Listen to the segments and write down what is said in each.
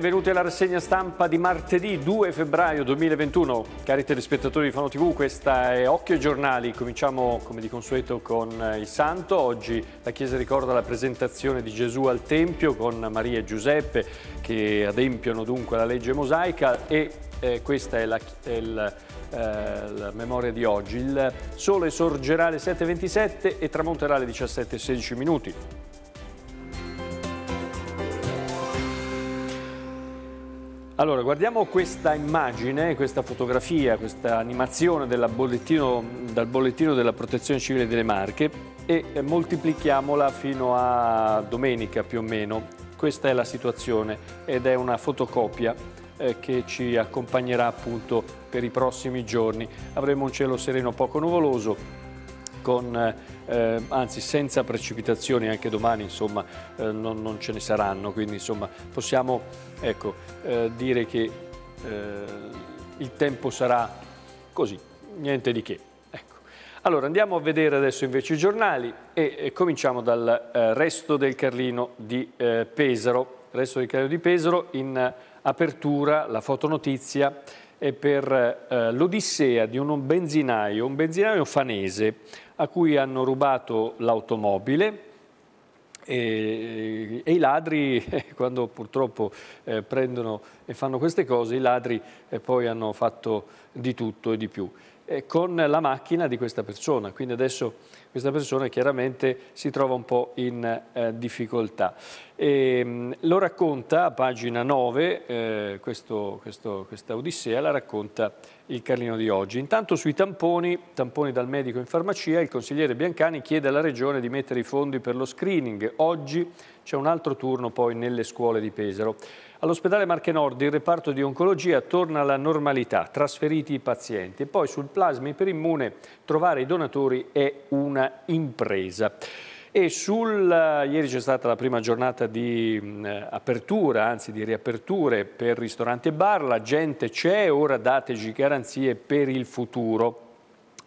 benvenuti alla rassegna stampa di martedì 2 febbraio 2021. Cari telespettatori di Fano TV, questa è Occhio ai giornali. Cominciamo come di consueto con eh, il Santo. Oggi la Chiesa ricorda la presentazione di Gesù al Tempio con Maria e Giuseppe che adempiono dunque la legge mosaica e eh, questa è la, il, eh, la memoria di oggi. Il sole sorgerà alle 7.27 e tramonterà alle 17.16 minuti. Allora, guardiamo questa immagine, questa fotografia, questa animazione bollettino, dal bollettino della Protezione Civile delle Marche e eh, moltiplichiamola fino a domenica più o meno. Questa è la situazione ed è una fotocopia eh, che ci accompagnerà appunto per i prossimi giorni. Avremo un cielo sereno poco nuvoloso con eh, eh, anzi senza precipitazioni anche domani insomma, eh, non, non, ce ne saranno, quindi insomma, possiamo ecco, eh, dire che eh, il tempo sarà così, niente di che. Ecco. Allora andiamo a vedere adesso invece i giornali e, e cominciamo dal eh, resto del Carlino di eh, Pesaro. Il resto del Carlino di Pesaro in apertura la fotonotizia è per eh, l'odissea di un benzinaio, un benzinaio fanese, a cui hanno rubato l'automobile, e, e, i ladri, quando purtroppo eh, prendono e fanno queste cose, i ladri eh, poi hanno fatto di tutto e di più. Eh, con la macchina di questa persona. Quindi adesso questa persona chiaramente si trova un po' in eh, difficoltà. E, ehm, lo racconta a pagina 9, eh, questo, questo, questa odissea la racconta il Carlino di oggi. Intanto sui tamponi, tamponi dal medico in farmacia, il consigliere Biancani chiede alla Regione di mettere i fondi per lo screening. Oggi c'è un altro turno poi nelle scuole di Pesaro. All'ospedale Marche-Nord il reparto di oncologia torna alla normalità, trasferiti i pazienti. Poi sul plasma iperimmune trovare i donatori è una impresa. E sul, eh, ieri c'è stata la prima giornata di mm, eh, apertura, anzi di riaperture per ristorante e bar, la gente c'è, ora dateci garanzie per il futuro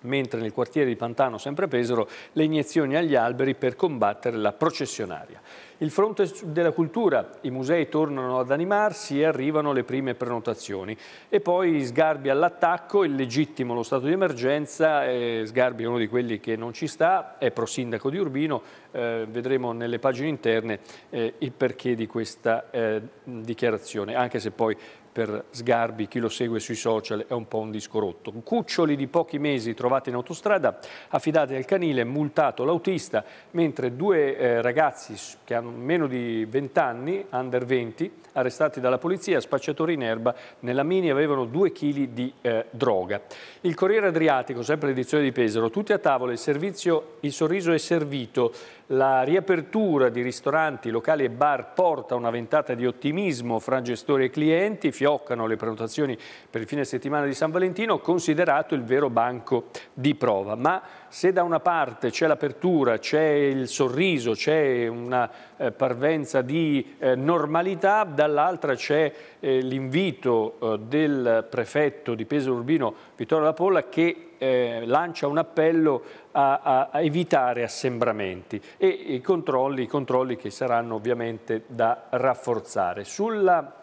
mentre nel quartiere di Pantano, sempre Pesaro, le iniezioni agli alberi per combattere la processionaria. Il fronte della cultura, i musei tornano ad animarsi e arrivano le prime prenotazioni. E poi Sgarbi all'attacco, illegittimo lo stato di emergenza, eh, Sgarbi è uno di quelli che non ci sta, è prosindaco di Urbino, eh, vedremo nelle pagine interne eh, il perché di questa eh, dichiarazione, anche se poi per Sgarbi, chi lo segue sui social, è un po' un disco rotto. Cuccioli di pochi mesi trovati in autostrada, affidati al canile, multato l'autista, mentre due eh, ragazzi che hanno meno di 20 anni, under 20, arrestati dalla polizia, spacciatori in erba, nella mini avevano due chili di eh, droga. Il Corriere Adriatico, sempre l'edizione di Pesaro, tutti a tavola, il servizio, il sorriso è servito, la riapertura di ristoranti, locali e bar porta una ventata di ottimismo fra gestori e clienti, fioccano le prenotazioni per il fine settimana di San Valentino, considerato il vero banco di prova. Ma se da una parte c'è l'apertura, c'è il sorriso, c'è una eh, parvenza di eh, normalità, dall'altra c'è eh, l'invito eh, del prefetto di Pesaro Urbino Vittorio La Polla che eh, lancia un appello a, a, a evitare assembramenti e i controlli, i controlli che saranno ovviamente da rafforzare. Sulla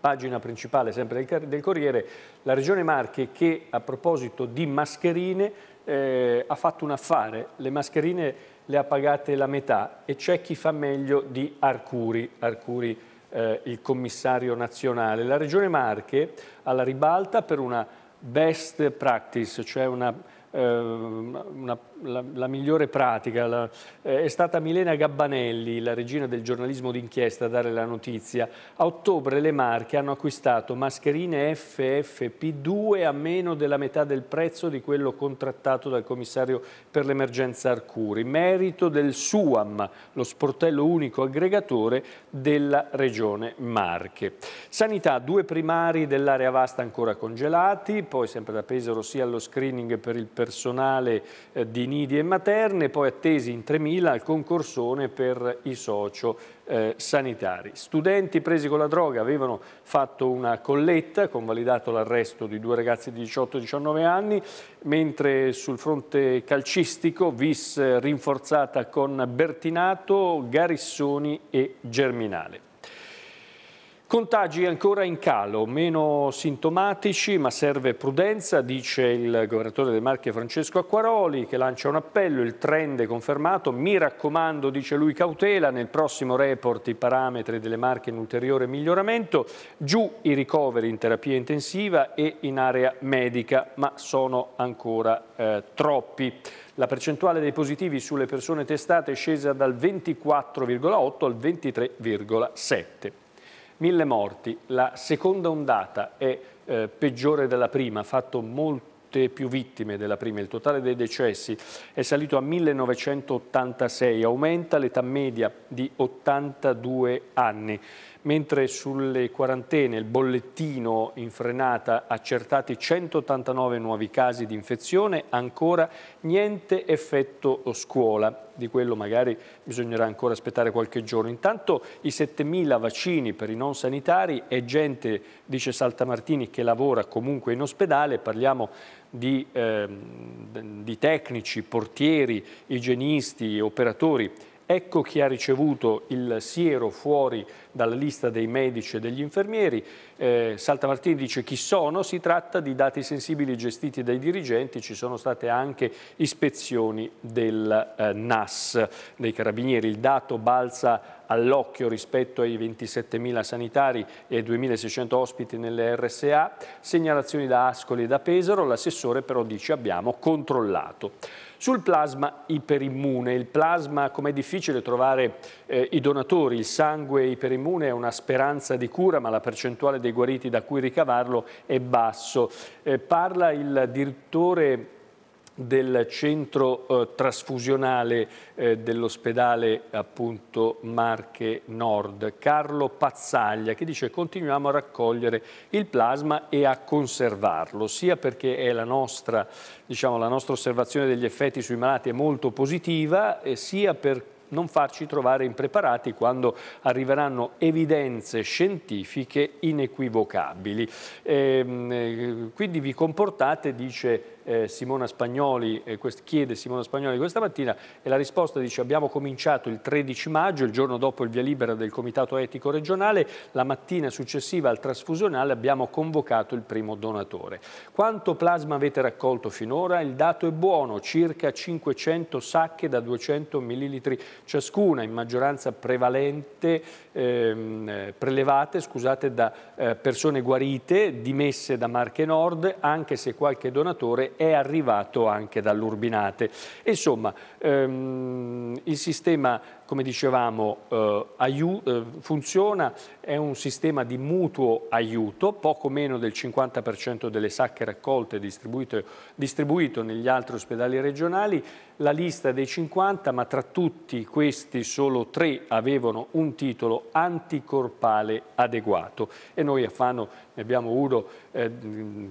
pagina principale sempre del, del Corriere, la Regione Marche che a proposito di mascherine eh, ha fatto un affare, le mascherine le ha pagate la metà e c'è chi fa meglio di Arcuri, Arcuri eh, il commissario nazionale. La Regione Marche alla ribalta per una best practice, cioè una Ehm, una, la, la, migliore pratica. La, eh, è stata Milena Gabbanelli, la regina del giornalismo d'inchiesta, a dare la notizia. A ottobre le marche hanno acquistato mascherine FFP2 a meno della metà del prezzo di quello contrattato dal commissario per l'emergenza Arcuri, merito del SUAM, lo sportello unico aggregatore della regione Marche. Sanità, due primari dell'area vasta ancora congelati, poi sempre da Pesaro sia allo screening per il personale personale eh, di nidi e materne, poi attesi in 3.000 al concorsone per i socio eh, sanitari. Studenti presi con la droga avevano fatto una colletta, convalidato l'arresto di due ragazzi di 18-19 anni, mentre sul fronte calcistico vis rinforzata con Bertinato, Garissoni e Germinale. Contagi ancora in calo, meno sintomatici ma serve prudenza, dice il governatore delle Marche Francesco Acquaroli che lancia un appello, il trend è confermato, mi raccomando, dice lui, cautela, nel prossimo report i parametri delle Marche in ulteriore miglioramento, giù i ricoveri in terapia intensiva e in area medica, ma sono ancora eh, troppi. La percentuale dei positivi sulle persone testate è scesa dal 24,8 al 23,7. Mille morti, la seconda ondata è eh, peggiore della prima, ha fatto molte più vittime della prima. Il totale dei decessi è salito a 1986, aumenta l'età media di 82 anni mentre sulle quarantene il bollettino in frenata accertati 189 nuovi casi di infezione, ancora niente effetto scuola. Di quello magari bisognerà ancora aspettare qualche giorno. Intanto i 7.000 vaccini per i non sanitari e gente, dice Saltamartini, che lavora comunque in ospedale. Parliamo di, eh, di tecnici, portieri, igienisti, operatori Ecco chi ha ricevuto il siero fuori dalla lista dei medici e degli infermieri. Eh, Salta dice chi sono, si tratta di dati sensibili gestiti dai dirigenti, ci sono state anche ispezioni del eh, NAS, dei carabinieri. Il dato balza all'occhio rispetto ai 27.000 sanitari e 2.600 ospiti nelle RSA, segnalazioni da Ascoli e da Pesaro, l'assessore però dice abbiamo controllato. Sul plasma iperimmune, il plasma com'è difficile trovare eh, i donatori, il sangue iperimmune è una speranza di cura ma la percentuale dei guariti da cui ricavarlo è basso. Eh, parla il direttore del centro eh, trasfusionale eh, dell'ospedale appunto Marche Nord, Carlo Pazzaglia, che dice continuiamo a raccogliere il plasma e a conservarlo, sia perché è la nostra, diciamo, la nostra osservazione degli effetti sui malati è molto positiva, eh, sia per non farci trovare impreparati quando arriveranno evidenze scientifiche inequivocabili. E, ehm, eh, quindi vi comportate, dice eh, Simona Spagnoli, eh, chiede Simona Spagnoli questa mattina e la risposta dice abbiamo cominciato il 13 maggio, il giorno dopo il via libera del Comitato Etico Regionale, la mattina successiva al trasfusionale abbiamo convocato il primo donatore. Quanto plasma avete raccolto finora? Il dato è buono, circa 500 sacche da 200 ml ciascuna, in maggioranza prevalente, ehm, prelevate scusate, da eh, persone guarite, dimesse da Marche Nord, anche se qualche donatore è arrivato anche dall'Urbinate. Insomma, ehm, il sistema, come dicevamo, eh, eh, funziona, è un sistema di mutuo aiuto, poco meno del 50% delle sacche raccolte distribuito negli altri ospedali regionali, la lista dei 50, ma tra tutti questi solo tre avevano un titolo anticorpale adeguato e noi a Fano ne abbiamo uno eh,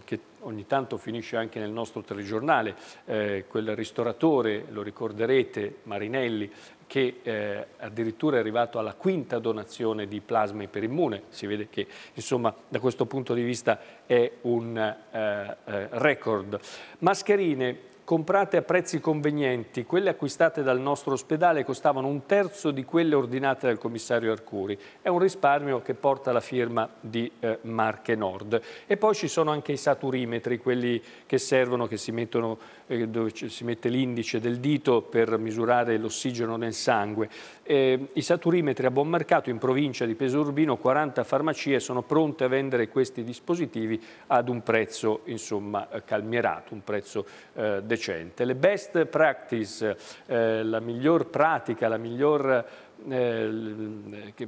che ogni tanto finisce anche nel nostro telegiornale, eh, quel ristoratore, lo ricorderete, Marinelli, che eh, addirittura è arrivato alla quinta donazione di plasma iperimmune. Si vede che insomma, da questo punto di vista è un eh, eh record. Mascherine, comprate a prezzi convenienti. Quelle acquistate dal nostro ospedale costavano un terzo di quelle ordinate dal commissario Arcuri. È un risparmio che porta la firma di eh, Marche Nord. E poi ci sono anche i saturimetri, quelli che servono, che si mettono eh, dove si mette l'indice del dito per misurare l'ossigeno nel sangue. Eh, I saturimetri a buon mercato in provincia di Pesorbino, 40 farmacie sono pronte a vendere questi dispositivi ad un prezzo insomma, eh, calmierato, un prezzo eh, decente. Le best practice, eh, la miglior pratica, la miglior eh,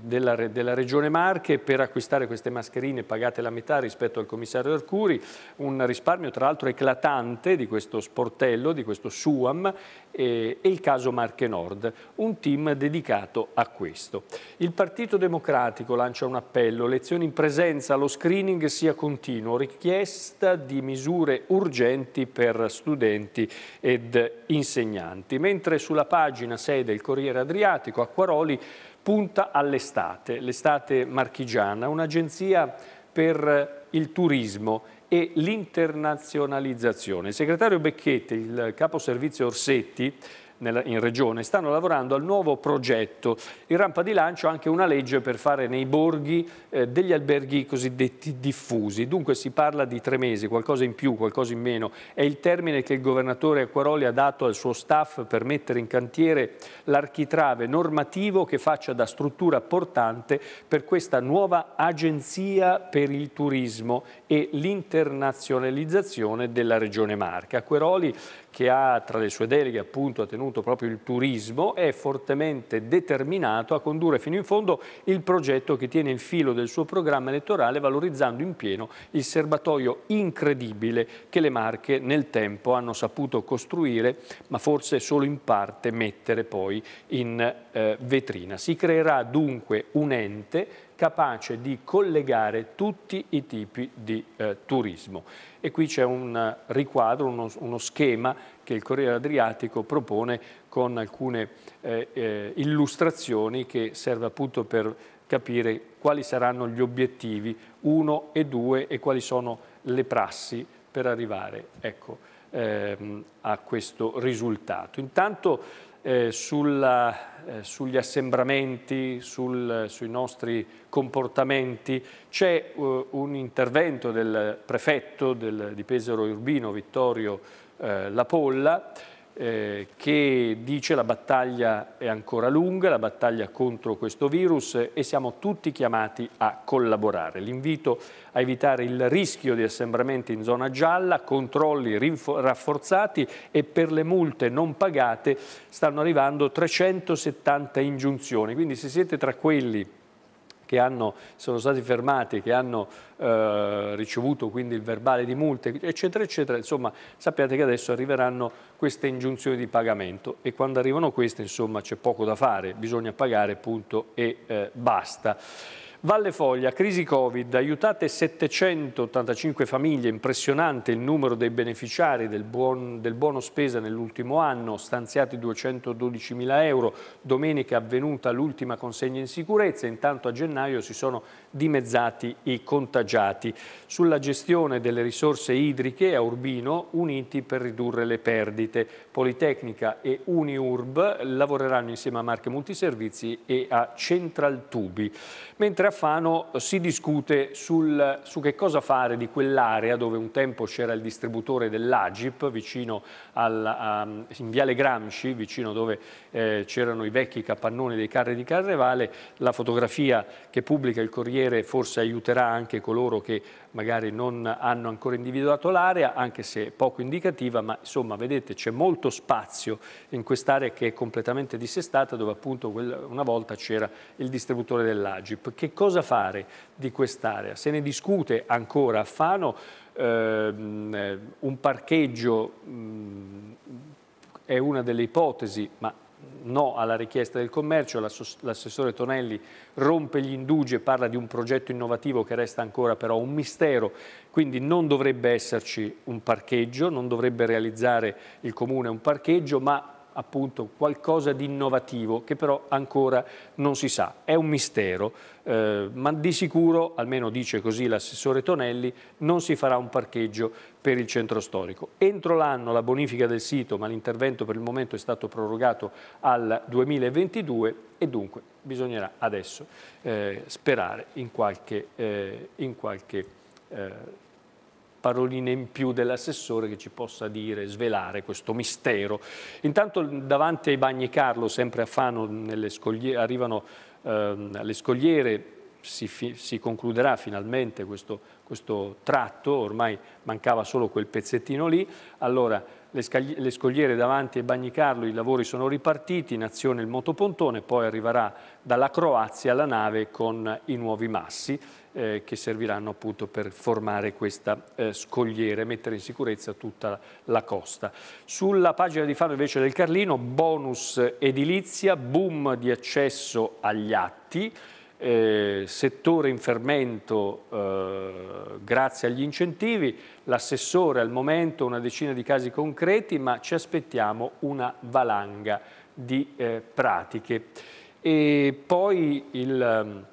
della, della, Regione Marche per acquistare queste mascherine pagate la metà rispetto al commissario Arcuri, un risparmio tra l'altro eclatante di questo sportello, di questo SUAM eh, e il caso Marche Nord, un team dedicato a questo. Il Partito Democratico lancia un appello, lezioni in presenza, lo screening sia continuo, richiesta di misure urgenti per studenti ed insegnanti, mentre sulla pagina 6 del Corriere Adriatico Acquaroli Calderoli punta all'estate, l'estate marchigiana, un'agenzia per eh, il turismo e l'internazionalizzazione. Il segretario Becchetti, il capo servizio Orsetti, in regione, stanno lavorando al nuovo progetto. In rampa di lancio anche una legge per fare nei borghi eh, degli alberghi cosiddetti diffusi. Dunque si parla di tre mesi, qualcosa in più, qualcosa in meno. È il termine che il governatore Acquaroli ha dato al suo staff per mettere in cantiere l'architrave normativo che faccia da struttura portante per questa nuova agenzia per il turismo e l'internazionalizzazione della regione Marca. Acqueroli che ha tra le sue deleghe appunto ha tenuto proprio il turismo, è fortemente determinato a condurre fino in fondo il progetto che tiene il filo del suo programma elettorale valorizzando in pieno il serbatoio incredibile che le Marche nel tempo hanno saputo costruire ma forse solo in parte mettere poi in eh, vetrina. Si creerà dunque un ente capace di collegare tutti i tipi di eh, turismo. E qui c'è un eh, riquadro, uno, uno, schema che il Corriere Adriatico propone con alcune eh, eh, illustrazioni che serve appunto per capire quali saranno gli obiettivi 1 e 2 e quali sono le prassi per arrivare ecco, ehm, a questo risultato. Intanto eh, sulla, eh, sugli assembramenti, sul, sui nostri comportamenti. C'è eh, un intervento del prefetto del, di Pesaro Urbino, Vittorio eh, Lapolla, eh, che dice la battaglia è ancora lunga, la battaglia contro questo virus e siamo tutti chiamati a collaborare. L'invito a evitare il rischio di assembramenti in zona gialla, controlli rafforzati e per le multe non pagate stanno arrivando 370 ingiunzioni. Quindi se siete tra quelli che hanno, sono stati fermati, che hanno eh, ricevuto quindi il verbale di multe, eccetera, eccetera, insomma sappiate che adesso arriveranno queste ingiunzioni di pagamento e quando arrivano queste insomma c'è poco da fare, bisogna pagare punto e eh, basta. Valle Foglia, crisi Covid, aiutate 785 famiglie, impressionante il numero dei beneficiari del, buon, del buono spesa nell'ultimo anno, stanziati 212 mila euro, domenica è avvenuta l'ultima consegna in sicurezza, intanto a gennaio si sono dimezzati i contagiati. Sulla gestione delle risorse idriche a Urbino, uniti per ridurre le perdite. Politecnica e Uniurb lavoreranno insieme a Marche Multiservizi e a Central Tubi. Mentre a Fano si discute sul, su che cosa fare di quell'area dove un tempo c'era il distributore dell'Agip, vicino al, a, ehm, in Viale Gramsci, vicino dove eh, c'erano i vecchi capannoni dei carri di Carnevale. La fotografia che pubblica il Corriere parere forse aiuterà anche coloro che magari non hanno ancora individuato l'area, anche se poco indicativa, ma insomma vedete c'è molto spazio in quest'area che è completamente dissestata dove appunto una volta c'era il distributore dell'Agip. Che cosa fare di quest'area? Se ne discute ancora a Fano ehm, eh, un parcheggio mh, mm, è una delle ipotesi, ma no alla richiesta del commercio, l'assessore Tonelli rompe gli indugi e parla di un progetto innovativo che resta ancora però un mistero, quindi non dovrebbe esserci un parcheggio, non dovrebbe realizzare il comune un parcheggio, ma appunto qualcosa di innovativo che però ancora non si sa, è un mistero, eh, ma di sicuro, almeno dice così l'assessore Tonelli, non si farà un parcheggio per il centro storico. Entro l'anno la bonifica del sito, ma l'intervento per il momento è stato prorogato al 2022 e dunque bisognerà adesso eh, sperare in qualche, eh, in qualche eh, paroline in più dell'assessore che ci possa dire, svelare questo mistero. Intanto davanti ai bagni Carlo, sempre a Fano, arrivano ehm, le scogliere, si, si, concluderà finalmente questo, questo tratto, ormai mancava solo quel pezzettino lì. Allora, le, scogliere davanti ai Bagni Carlo, i lavori sono ripartiti, in azione il motopontone, poi arriverà dalla Croazia la nave con i nuovi massi eh, che serviranno appunto per formare questa eh, scogliera e mettere in sicurezza tutta la costa. Sulla pagina di Fano invece del Carlino, bonus edilizia, boom di accesso agli atti, eh, settore in fermento eh, grazie agli incentivi, l'assessore al momento una decina di casi concreti ma ci aspettiamo una valanga di eh, pratiche. E poi il ehm,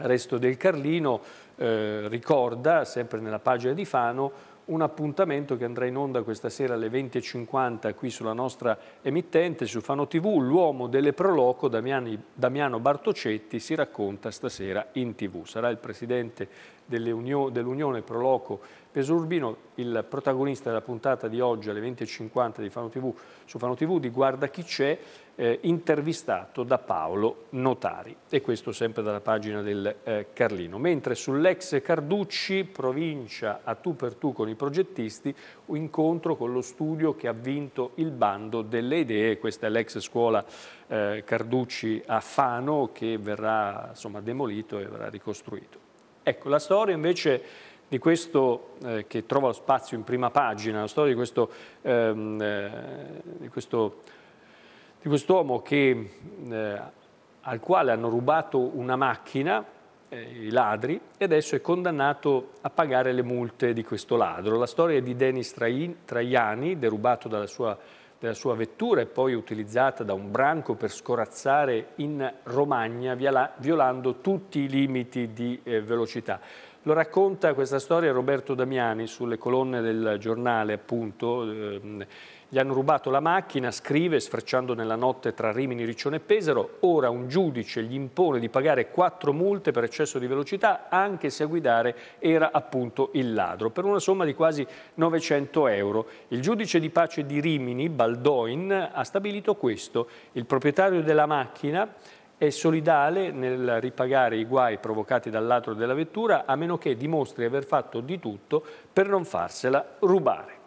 Resto del Carlino eh, ricorda, sempre nella pagina di Fano, un appuntamento che andrà in onda questa sera alle 20.50 qui sulla nostra emittente, su Fano TV, l'uomo delle Proloco, Damiani, Damiano Bartocetti, si racconta stasera in TV. Sarà il presidente dell'Unione dell Proloco Pesurbino, il protagonista della puntata di oggi alle 20.50 di Fano TV, su Fano TV, di Guarda chi c'è, eh, intervistato da Paolo Notari e questo sempre dalla pagina del eh, Carlino. Mentre sull'ex Carducci, provincia a tu per tu con i progettisti, un incontro con lo studio che ha vinto il bando delle idee, questa è l'ex scuola eh, Carducci a Fano che verrà insomma, demolito e verrà ricostruito. Ecco, la storia invece di questo eh, che trova spazio in prima pagina, la storia di questo, ehm, eh, di questo di quest'uomo che, eh, al quale hanno rubato una macchina, eh, i ladri, e adesso è condannato a pagare le multe di questo ladro. La storia è di Denis Traiani, derubato dalla sua, della sua vettura e poi utilizzata da un branco per scorazzare in Romagna, viola, violando tutti i limiti di eh, velocità. Lo racconta questa storia Roberto Damiani sulle colonne del giornale, appunto. Ehm, gli hanno rubato la macchina, scrive, sfrecciando nella notte tra Rimini, Riccione e Pesaro. Ora un giudice gli impone di pagare quattro multe per eccesso di velocità, anche se a guidare era appunto il ladro, per una somma di quasi 900 euro. Il giudice di pace di Rimini, Baldoin, ha stabilito questo. Il proprietario della macchina è solidale nel ripagare i guai provocati dal ladro della vettura, a meno che dimostri aver fatto di tutto per non farsela rubare.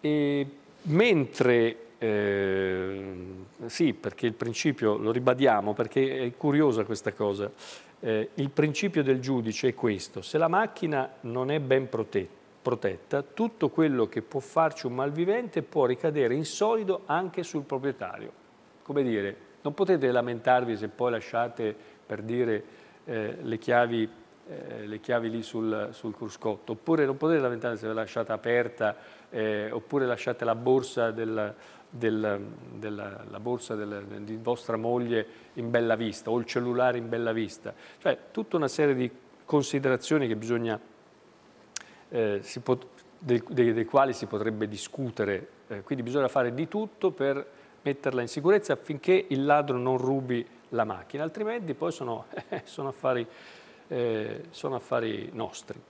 E mentre, eh, sì, perché il principio, lo ribadiamo perché è curiosa questa cosa, eh, il principio del giudice è questo, se la macchina non è ben protetta, protetta, tutto quello che può farci un malvivente può ricadere in solido anche sul proprietario. Come dire, non potete lamentarvi se poi lasciate, per dire, eh, le, chiavi, eh, le, chiavi, lì sul, sul cruscotto, oppure non potete lamentarvi se la lasciate aperta eh, oppure lasciate la borsa, del, del, della, la borsa del, di vostra moglie in bella vista o il cellulare in bella vista. Cioè tutta una serie di considerazioni che bisogna, eh, dei, dei, dei, quali si potrebbe discutere. Eh, quindi bisogna fare di tutto per metterla in sicurezza affinché il ladro non rubi la macchina, altrimenti poi sono, sono, affari, eh, sono affari nostri.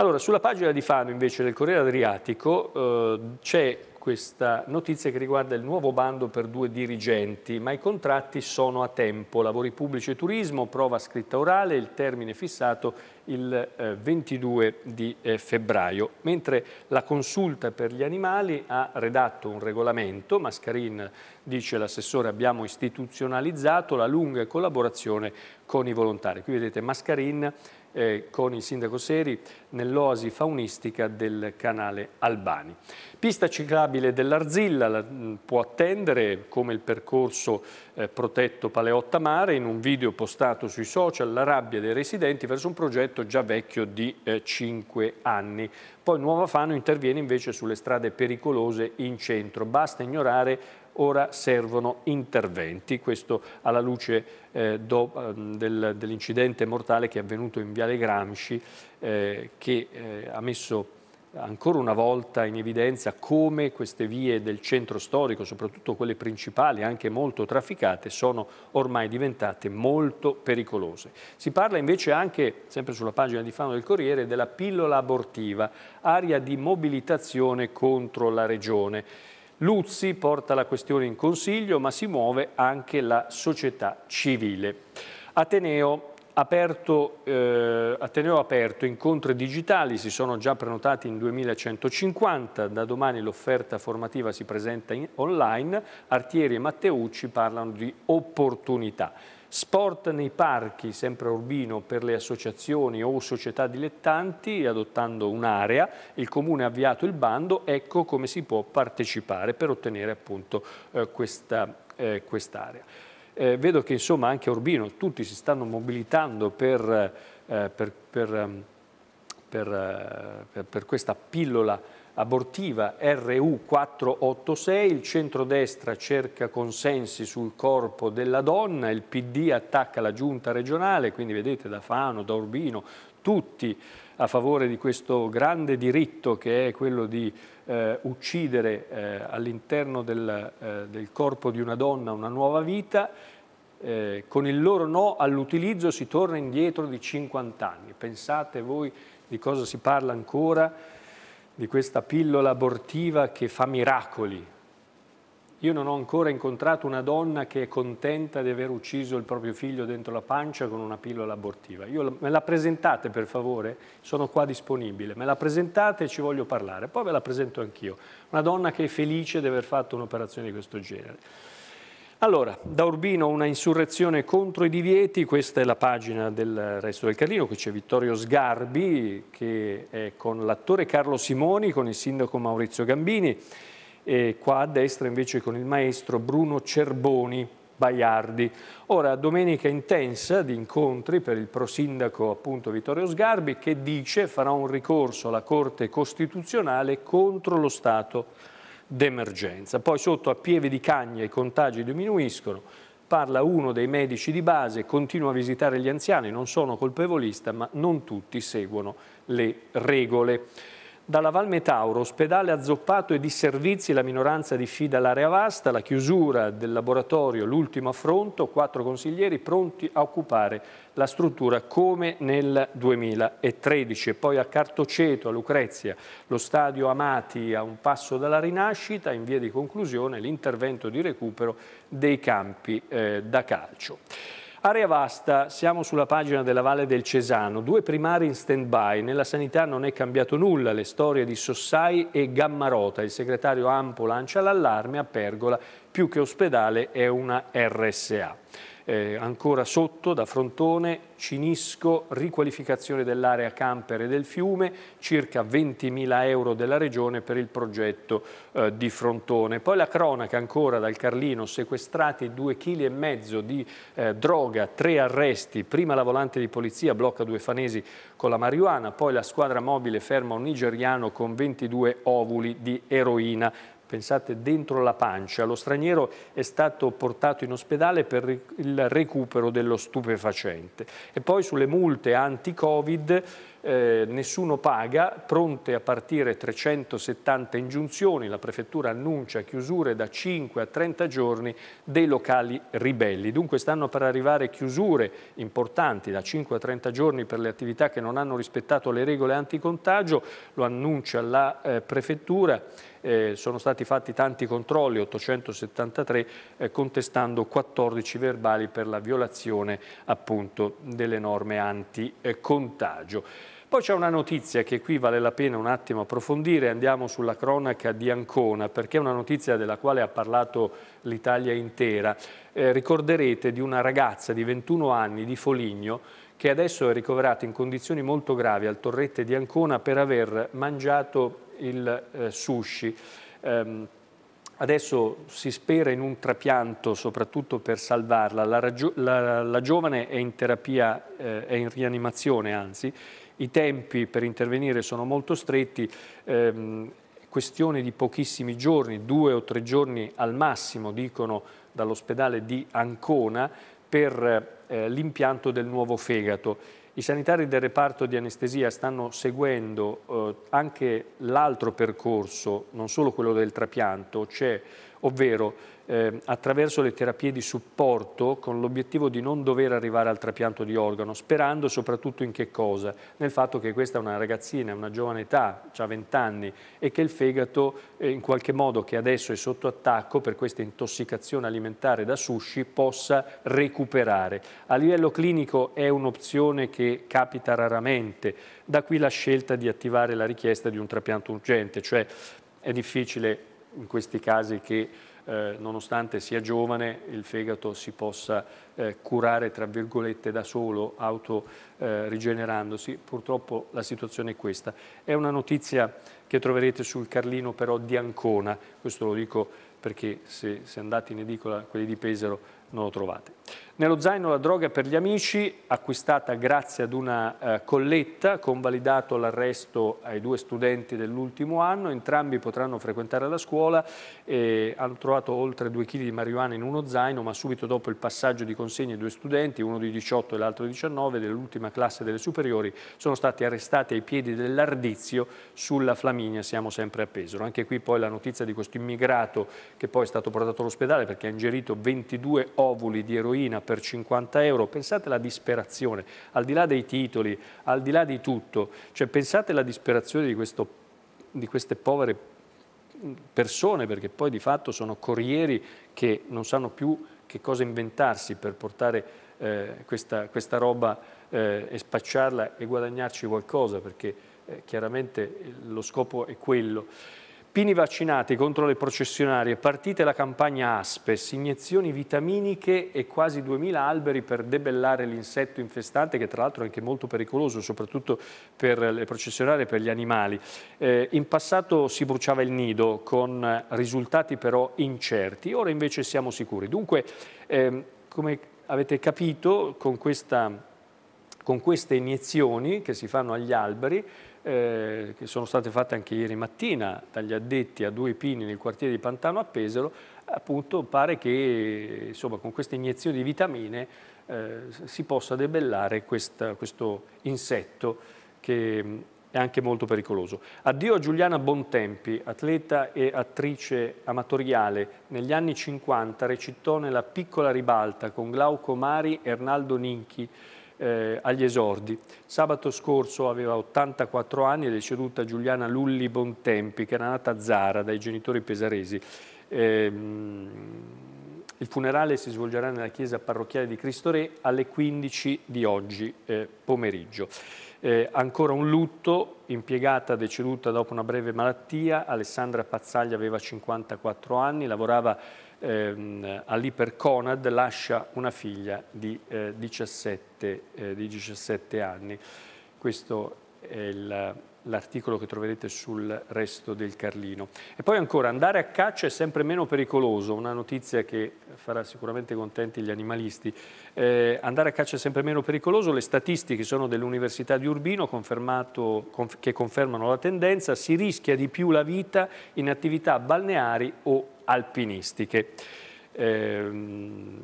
Allora, sulla pagina di Fano invece del Corriere Adriatico eh, c'è questa notizia che riguarda il nuovo bando per due dirigenti, ma i contratti sono a tempo. Lavori pubblici e turismo, prova scritta orale, il termine fissato il 22 eh, di eh, febbraio. Mentre la consulta per gli animali ha redatto un regolamento, Mascarin dice l'assessore abbiamo istituzionalizzato la lunga collaborazione con i volontari. Qui vedete Mascarin eh, con il sindaco Seri nell'oasi faunistica del canale Albani. Pista ciclabile dell'Arzilla mm, può attendere come il percorso eh, protetto Paleotta Mare in un video postato sui social la rabbia dei residenti verso un progetto già vecchio di eh, 5 anni. Poi Nuova Fano interviene invece sulle strade pericolose in centro. Basta ignorare ora servono interventi. Questo alla luce eh, ehm, del, dell'incidente mortale che è avvenuto in Viale Gramsci eh, che eh, ha messo ancora una volta in evidenza come queste vie del centro storico, soprattutto quelle principali, anche molto trafficate, sono ormai diventate molto pericolose. Si parla invece anche, sempre sulla pagina di Fano del Corriere, della pillola abortiva, area di mobilitazione contro la Regione. Luzzi porta la questione in consiglio, ma si muove anche la società civile. Ateneo aperto, eh, Ateneo aperto, incontri digitali si sono già prenotati in 2150, da domani l'offerta formativa si presenta in, online, Artieri e Matteucci parlano di opportunità. Sport nei parchi, sempre a Urbino, per le associazioni o società dilettanti, adottando un'area. Il Comune ha avviato il bando, ecco come si può partecipare per ottenere appunto eh, eh quest'area. Eh, quest eh, vedo che insomma anche a Urbino tutti si stanno mobilitando per, eh, per, ehm, eh, per, per questa pillola abortiva RU486, il centrodestra cerca consensi sul corpo della donna, il PD attacca la giunta regionale, quindi vedete da Fano, da Urbino, tutti a favore di questo grande diritto che è quello di eh, uccidere eh, all'interno del, eh, del, corpo di una donna una nuova vita, eh, con il loro no all'utilizzo si torna indietro di 50 anni. Pensate voi di cosa si parla ancora di questa pillola abortiva che fa miracoli. Io non ho ancora incontrato una donna che è contenta di aver ucciso il proprio figlio dentro la pancia con una pillola abortiva. Io, me la presentate per favore, sono qua disponibile, me la presentate e ci voglio parlare, poi ve la presento anch'io. Una donna che è felice di aver fatto un'operazione di questo genere. Allora, da Urbino una insurrezione contro i divieti, questa è la pagina del Resto del Carlino, qui c'è Vittorio Sgarbi che è con l'attore Carlo Simoni, con il sindaco Maurizio Gambini e qua a destra invece con il maestro Bruno Cerboni Baiardi. Ora, domenica intensa di incontri per il prosindaco appunto Vittorio Sgarbi che dice farà un ricorso alla Corte Costituzionale contro lo Stato d'emergenza. Poi sotto a Pieve di Cagna i contagi diminuiscono, parla uno dei medici di base, continua a visitare gli anziani, non sono colpevolista ma non tutti seguono le regole. Dalla Val Metauro, ospedale azzoppato e di servizi, la minoranza diffida l'area vasta, la chiusura del laboratorio, l'ultimo affronto, quattro consiglieri pronti a occupare la struttura come nel 2013. Poi a Cartoceto, a Lucrezia, lo stadio Amati a un passo dalla rinascita, in via di conclusione l'intervento di recupero dei campi eh, da calcio. Area vasta, siamo sulla pagina della Valle del Cesano, due primari in stand-by, nella sanità non è cambiato nulla, le storie di Sossai e Gammarota, il segretario Ampo lancia l'allarme a Pergola, più che ospedale è una RSA eh, ancora sotto da Frontone, Cinisco, riqualificazione dell'area camper e del fiume, circa 20.000 euro della Regione per il progetto eh, di Frontone. Poi la cronaca ancora dal Carlino, sequestrati 2,5 kg di eh, droga, tre arresti, prima la volante di polizia blocca due fanesi con la marijuana, poi la squadra mobile ferma un nigeriano con 22 ovuli di eroina pensate dentro la pancia. Lo straniero è stato portato in ospedale per il recupero dello stupefacente. E poi sulle multe anti-Covid eh, nessuno paga, pronte a partire 370 ingiunzioni, la prefettura annuncia chiusure da 5 a 30 giorni dei locali ribelli. Dunque stanno per arrivare chiusure importanti da 5 a 30 giorni per le attività che non hanno rispettato le regole anticontagio, lo annuncia la eh, prefettura eh, sono stati fatti tanti controlli, 873, eh, contestando 14 verbali per la violazione appunto delle norme anti-contagio. Poi c'è una notizia che qui vale la pena un attimo approfondire, andiamo sulla cronaca di Ancona perché è una notizia della quale ha parlato l'Italia intera. Eh, ricorderete di una ragazza di 21 anni di Foligno che adesso è ricoverata in condizioni molto gravi al torrette di Ancona per aver mangiato il eh, sushi. Um, Adesso si spera in un trapianto, soprattutto per salvarla. La, la, la giovane è in terapia, eh, è in rianimazione anzi. I tempi per intervenire sono molto stretti, ehm, questione di pochissimi giorni, due o tre giorni al massimo, dicono dall'ospedale di Ancona, per eh, l'impianto del nuovo fegato i sanitari del reparto di anestesia stanno seguendo eh, anche l'altro percorso, non solo quello del trapianto, c'è ovvero eh, attraverso le terapie di supporto con l'obiettivo di non dover arrivare al trapianto di organo, sperando soprattutto in che cosa? Nel fatto che questa è una ragazzina, una giovane età, ha 20 anni e che il fegato eh, in qualche modo che adesso è sotto attacco per questa intossicazione alimentare da sushi possa recuperare. A livello clinico è un'opzione che capita raramente, da qui la scelta di attivare la richiesta di un trapianto urgente, cioè è difficile in questi casi che eh, nonostante sia giovane il fegato si possa eh, curare tra virgolette da solo, autorigenerandosi. Eh, Purtroppo la situazione è questa. È una notizia che troverete sul Carlino però di Ancona, questo lo dico perché se, se andate in edicola quelli di Pesaro non lo trovate. Nello zaino la droga per gli amici, acquistata grazie ad una eh, colletta, convalidato l'arresto ai due studenti dell'ultimo anno, entrambi potranno frequentare la scuola, eh, hanno trovato oltre 2 kg di marijuana in uno zaino, ma subito dopo il passaggio di consegne due studenti, uno di 18 e l'altro di 19, dell'ultima classe delle superiori, sono stati arrestati ai piedi dell'Ardizio sulla Flaminia, siamo sempre a Pesaro. Anche qui poi la notizia di questo immigrato che poi è stato portato all'ospedale perché ha ingerito 22 ovuli di eroina eroina per 50 euro, pensate alla disperazione, al di là dei titoli, al di là di tutto, cioè pensate alla disperazione di, questo, di queste povere persone, perché poi di fatto sono corrieri che non sanno più che cosa inventarsi per portare eh, questa, questa, roba eh, e spacciarla e guadagnarci qualcosa, perché eh, chiaramente lo scopo è quello. Pini vaccinati contro le processionarie, partite la campagna Aspes, iniezioni vitaminiche e quasi 2000 alberi per debellare l'insetto infestante che tra l'altro è anche molto pericoloso soprattutto per le processionarie e per gli animali. Eh, in passato si bruciava il nido con risultati però incerti, ora invece siamo sicuri. Dunque, ehm, come avete capito, con, questa, con queste iniezioni che si fanno agli alberi eh, che sono state fatte anche ieri mattina dagli addetti a due pini nel quartiere di Pantano a Pesaro, appunto pare che insomma, con questa iniezione di vitamine eh, si possa debellare questa, questo insetto che è anche molto pericoloso. Addio a Giuliana Bontempi, atleta e attrice amatoriale. Negli anni 50 recitò nella piccola ribalta con Glauco Mari e Arnaldo Ninchi eh, agli esordi. Sabato scorso aveva 84 anni ed è ceduta Giuliana Lulli Bontempi, che era nata a Zara dai genitori pesaresi. Eh, il funerale si svolgerà nella chiesa parrocchiale di Cristo Re alle 15 di oggi eh, pomeriggio. Eh, ancora un lutto, impiegata deceduta dopo una breve malattia, Alessandra Pazzaglia aveva 54 anni, lavorava ehm, all'Iperconad lascia una figlia di, eh, 17, eh, di 17, anni. Questo è l'articolo che troverete sul resto del Carlino. E poi ancora, andare a caccia è sempre meno pericoloso, una notizia che farà sicuramente contenti gli animalisti. Eh, andare a caccia è sempre meno pericoloso, le statistiche sono dell'Università di Urbino conf che confermano la tendenza, si rischia di più la vita in attività balneari o alpinistiche. Ehm,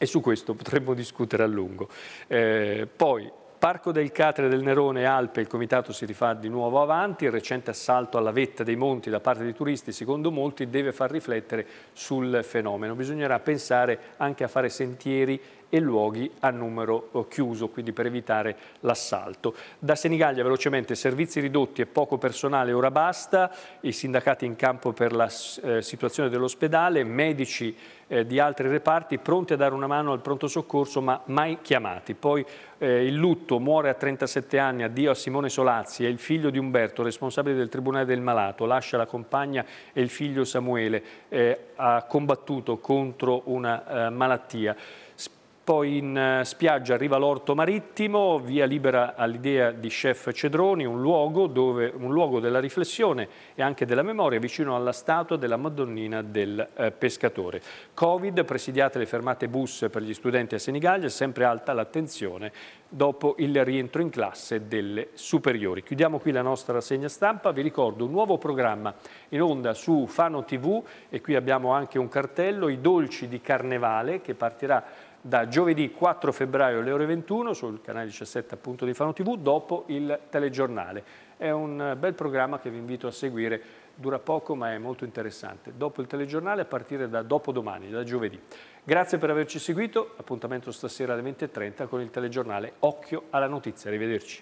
e su questo potremmo discutere a lungo. Eh, poi, Parco del Catre del Nerone Alpe, il comitato si rifà di nuovo avanti, il recente assalto alla vetta dei monti da parte dei turisti, secondo molti, deve far riflettere sul fenomeno. Bisognerà pensare anche a fare sentieri e luoghi a numero chiuso, quindi per evitare l'assalto. Da Senigallia velocemente servizi ridotti e poco personale ora basta, i sindacati in campo per la eh, situazione dell'ospedale, medici eh, di altri reparti pronti a dare una mano al pronto soccorso ma mai chiamati. Poi eh, il lutto muore a 37 anni, addio a Simone Solazzi, è il figlio di Umberto, responsabile del Tribunale del Malato, lascia la compagna e il figlio Samuele, eh, ha combattuto contro una eh, malattia. Poi in eh, spiaggia arriva l'orto marittimo, via libera all'idea di Chef Cedroni, un luogo, dove, un luogo, della riflessione e anche della memoria vicino alla statua della Madonnina del eh, pescatore. Covid, presidiate le fermate bus per gli studenti a Senigallia, sempre alta l'attenzione dopo il rientro in classe delle superiori. Chiudiamo qui la nostra rassegna stampa, vi ricordo un nuovo programma in onda su Fano TV e qui abbiamo anche un cartello, i dolci di carnevale che partirà da giovedì 4 febbraio alle ore 21 sul canale 17 appunto di Fano TV dopo il telegiornale. È un bel programma che vi invito a seguire, dura poco ma è molto interessante. Dopo il telegiornale a partire da dopodomani, da giovedì. Grazie per averci seguito, appuntamento stasera alle 20.30 con il telegiornale Occhio alla notizia, arrivederci.